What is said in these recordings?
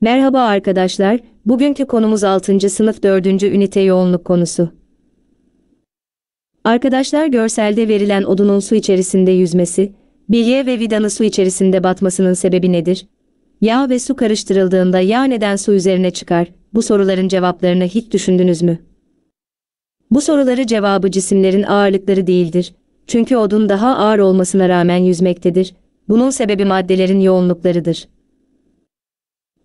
Merhaba arkadaşlar, bugünkü konumuz 6. sınıf 4. ünite yoğunluk konusu. Arkadaşlar görselde verilen odunun su içerisinde yüzmesi, bilye ve vidanı su içerisinde batmasının sebebi nedir? Yağ ve su karıştırıldığında yağ neden su üzerine çıkar? Bu soruların cevaplarını hiç düşündünüz mü? Bu soruları cevabı cisimlerin ağırlıkları değildir. Çünkü odun daha ağır olmasına rağmen yüzmektedir. Bunun sebebi maddelerin yoğunluklarıdır.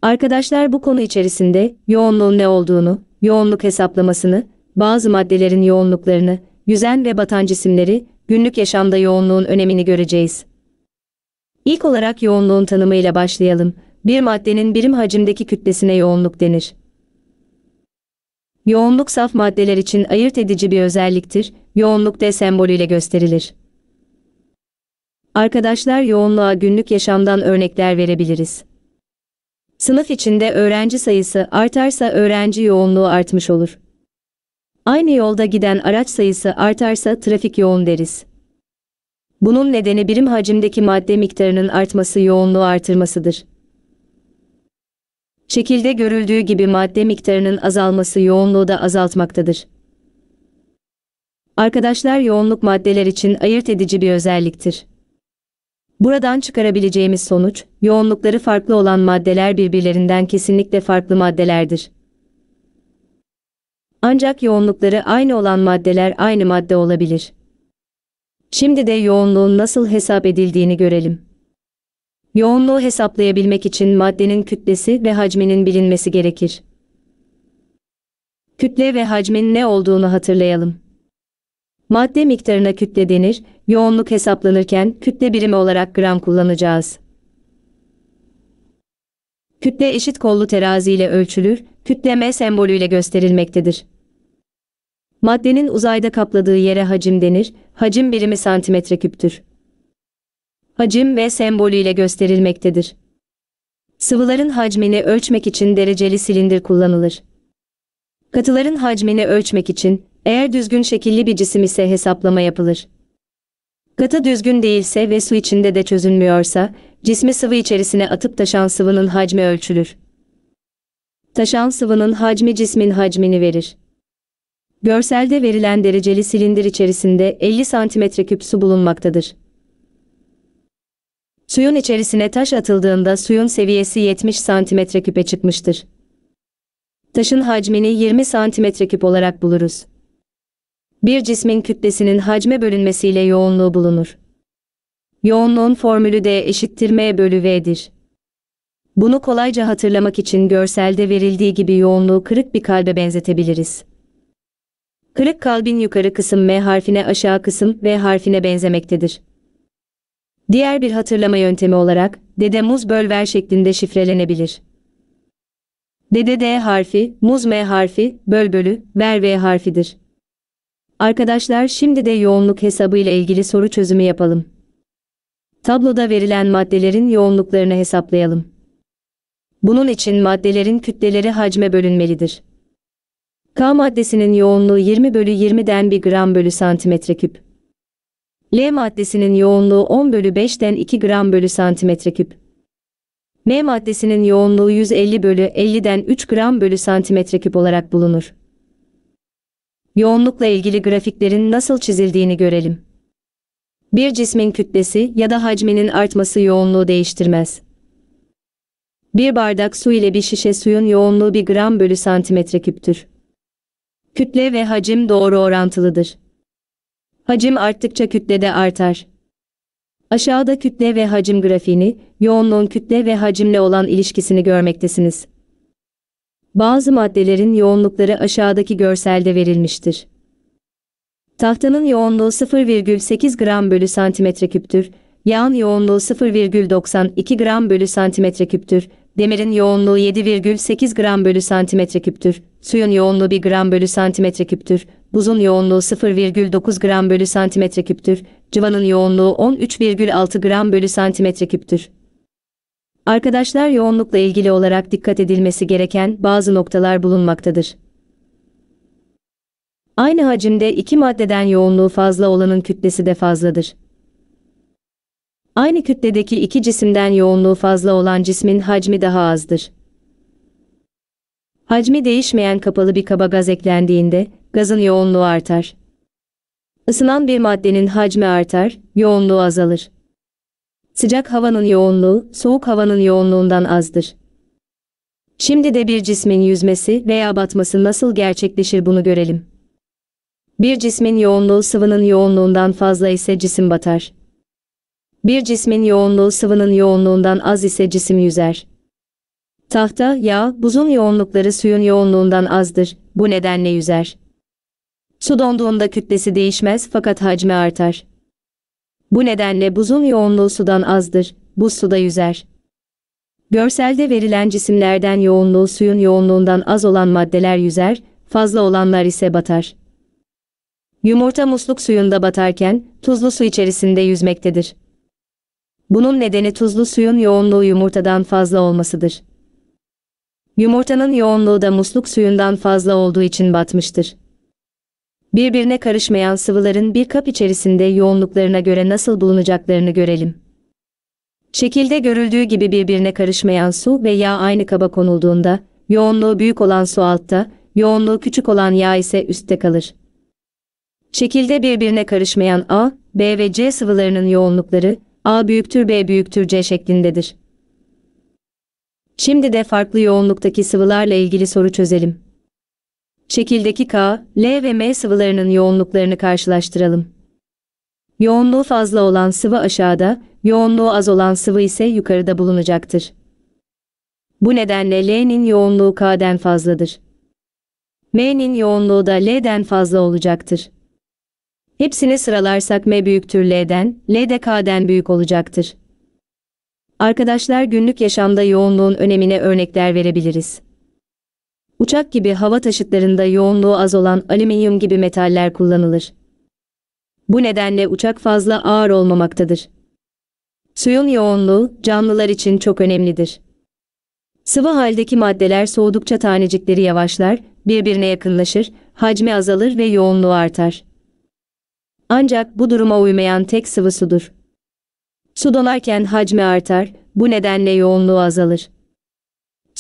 Arkadaşlar bu konu içerisinde yoğunluğun ne olduğunu, yoğunluk hesaplamasını, bazı maddelerin yoğunluklarını, yüzen ve batan cisimleri, günlük yaşamda yoğunluğun önemini göreceğiz. İlk olarak yoğunluğun tanımıyla başlayalım. Bir maddenin birim hacimdeki kütlesine yoğunluk denir. Yoğunluk saf maddeler için ayırt edici bir özelliktir. Yoğunluk D sembolüyle gösterilir. Arkadaşlar yoğunluğa günlük yaşamdan örnekler verebiliriz. Sınıf içinde öğrenci sayısı artarsa öğrenci yoğunluğu artmış olur. Aynı yolda giden araç sayısı artarsa trafik yoğun deriz. Bunun nedeni birim hacimdeki madde miktarının artması yoğunluğu artırmasıdır. Şekilde görüldüğü gibi madde miktarının azalması yoğunluğu da azaltmaktadır. Arkadaşlar yoğunluk maddeler için ayırt edici bir özelliktir. Buradan çıkarabileceğimiz sonuç, yoğunlukları farklı olan maddeler birbirlerinden kesinlikle farklı maddelerdir. Ancak yoğunlukları aynı olan maddeler aynı madde olabilir. Şimdi de yoğunluğun nasıl hesap edildiğini görelim. Yoğunluğu hesaplayabilmek için maddenin kütlesi ve hacminin bilinmesi gerekir. Kütle ve hacmin ne olduğunu hatırlayalım. Madde miktarına kütle denir, yoğunluk hesaplanırken kütle birimi olarak gram kullanacağız. Kütle eşit kollu terazi ile ölçülür, Kütle m sembolü ile gösterilmektedir. Maddenin uzayda kapladığı yere hacim denir, hacim birimi santimetre küptür. Hacim ve ile gösterilmektedir. Sıvıların hacmini ölçmek için dereceli silindir kullanılır. Katıların hacmini ölçmek için eğer düzgün şekilli bir cisim ise hesaplama yapılır. Katı düzgün değilse ve su içinde de çözünmüyorsa, cismi sıvı içerisine atıp taşan sıvının hacmi ölçülür. Taşan sıvının hacmi cismin hacmini verir. Görselde verilen dereceli silindir içerisinde 50 cm küp su bulunmaktadır. Suyun içerisine taş atıldığında suyun seviyesi 70 cm3'e çıkmıştır. Taşın hacmini 20 cm küp olarak buluruz bir cismin kütlesinin hacme bölünmesiyle yoğunluğu bulunur. Yoğunluğun formülü de eşittir m bölü v'dir. Bunu kolayca hatırlamak için görselde verildiği gibi yoğunluğu kırık bir kalbe benzetebiliriz. Kırık kalbin yukarı kısım M harfine aşağı kısım V harfine benzemektedir. Diğer bir hatırlama yöntemi olarak dede muz böl ver şeklinde şifrelenebilir. Dede D harfi, muz M harfi, böl bölü, ver V harfidir. Arkadaşlar şimdi de yoğunluk hesabı ile ilgili soru çözümü yapalım. Tabloda verilen maddelerin yoğunluklarını hesaplayalım. Bunun için maddelerin kütleleri hacme bölünmelidir. K maddesinin yoğunluğu 20 bölü 20'den 1 gram bölü santimetre küp. L maddesinin yoğunluğu 10 bölü 5'ten 2 gram bölü santimetre küp. M maddesinin yoğunluğu 150 bölü 50'den 3 gram bölü santimetre küp olarak bulunur yoğunlukla ilgili grafiklerin nasıl çizildiğini görelim. Bir cismin kütlesi ya da hacminin artması yoğunluğu değiştirmez. Bir bardak su ile bir şişe suyun yoğunluğu 1 gram bölü santimetre küptür. Kütle ve hacim doğru orantılıdır. Hacim arttıkça kütle de artar. Aşağıda kütle ve hacim grafiğini, yoğunluğun kütle ve hacimle olan ilişkisini görmektesiniz. Bazı maddelerin yoğunlukları aşağıdaki görselde verilmiştir. Tahtanın yoğunluğu 0,8 gram bölü santimetre küptür, yağın yoğunluğu 0,92 gram bölü santimetre küptür, demirin yoğunluğu 7,8 gram bölü santimetre küptür, suyun yoğunluğu 1 gram bölü santimetre küptür, buzun yoğunluğu 0,9 gram bölü santimetre küptür, civanın yoğunluğu 13,6 gram bölü santimetre küptür. Arkadaşlar yoğunlukla ilgili olarak dikkat edilmesi gereken bazı noktalar bulunmaktadır. Aynı hacimde iki maddeden yoğunluğu fazla olanın kütlesi de fazladır. Aynı kütledeki iki cisimden yoğunluğu fazla olan cismin hacmi daha azdır. Hacmi değişmeyen kapalı bir kaba gaz eklendiğinde gazın yoğunluğu artar. Isınan bir maddenin hacmi artar, yoğunluğu azalır. Sıcak havanın yoğunluğu, soğuk havanın yoğunluğundan azdır. Şimdi de bir cismin yüzmesi veya batması nasıl gerçekleşir bunu görelim. Bir cismin yoğunluğu sıvının yoğunluğundan fazla ise cisim batar. Bir cismin yoğunluğu sıvının yoğunluğundan az ise cisim yüzer. Tahta, yağ, buzun yoğunlukları suyun yoğunluğundan azdır, bu nedenle yüzer. Su donduğunda kütlesi değişmez fakat hacmi artar. Bu nedenle buzun yoğunluğu sudan azdır, buz suda yüzer. Görselde verilen cisimlerden yoğunluğu suyun yoğunluğundan az olan maddeler yüzer, fazla olanlar ise batar. Yumurta musluk suyunda batarken, tuzlu su içerisinde yüzmektedir. Bunun nedeni tuzlu suyun yoğunluğu yumurtadan fazla olmasıdır. Yumurtanın yoğunluğu da musluk suyundan fazla olduğu için batmıştır birbirine karışmayan sıvıların bir kap içerisinde yoğunluklarına göre nasıl bulunacaklarını görelim. Çekilde görüldüğü gibi birbirine karışmayan su ve yağ aynı kaba konulduğunda, yoğunluğu büyük olan su altta, yoğunluğu küçük olan yağ ise üstte kalır. Çekilde birbirine karışmayan A, B ve C sıvılarının yoğunlukları, A büyüktür B büyüktür C şeklindedir. Şimdi de farklı yoğunluktaki sıvılarla ilgili soru çözelim. Şekildeki K, L ve M sıvılarının yoğunluklarını karşılaştıralım. Yoğunluğu fazla olan sıvı aşağıda, yoğunluğu az olan sıvı ise yukarıda bulunacaktır. Bu nedenle L'nin yoğunluğu K'den fazladır. M'nin yoğunluğu da L'den fazla olacaktır. Hepsini sıralarsak M büyüktür L'den, L de K'den büyük olacaktır. Arkadaşlar günlük yaşamda yoğunluğun önemine örnekler verebiliriz uçak gibi hava taşıtlarında yoğunluğu az olan alüminyum gibi metaller kullanılır. Bu nedenle uçak fazla ağır olmamaktadır. Suyun yoğunluğu canlılar için çok önemlidir. Sıvı haldeki maddeler soğudukça tanecikleri yavaşlar, birbirine yakınlaşır, hacmi azalır ve yoğunluğu artar. Ancak bu duruma uymayan tek sıvı sudur. Su donarken hacmi artar, bu nedenle yoğunluğu azalır.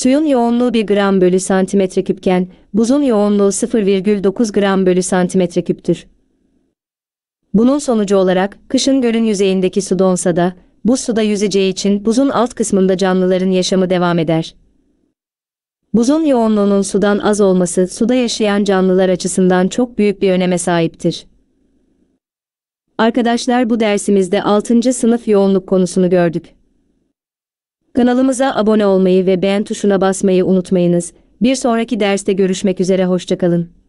Suyun yoğunluğu 1 gram bölü santimetre küpken, buzun yoğunluğu 0,9 gram bölü santimetre küptür. Bunun sonucu olarak, kışın gölün yüzeyindeki su donsa da, buz suda yüzeceği için buzun alt kısmında canlıların yaşamı devam eder. Buzun yoğunluğunun sudan az olması suda yaşayan canlılar açısından çok büyük bir öneme sahiptir. Arkadaşlar bu dersimizde 6. sınıf yoğunluk konusunu gördük. Kanalımıza abone olmayı ve beğen tuşuna basmayı unutmayınız. Bir sonraki derste görüşmek üzere hoşçakalın.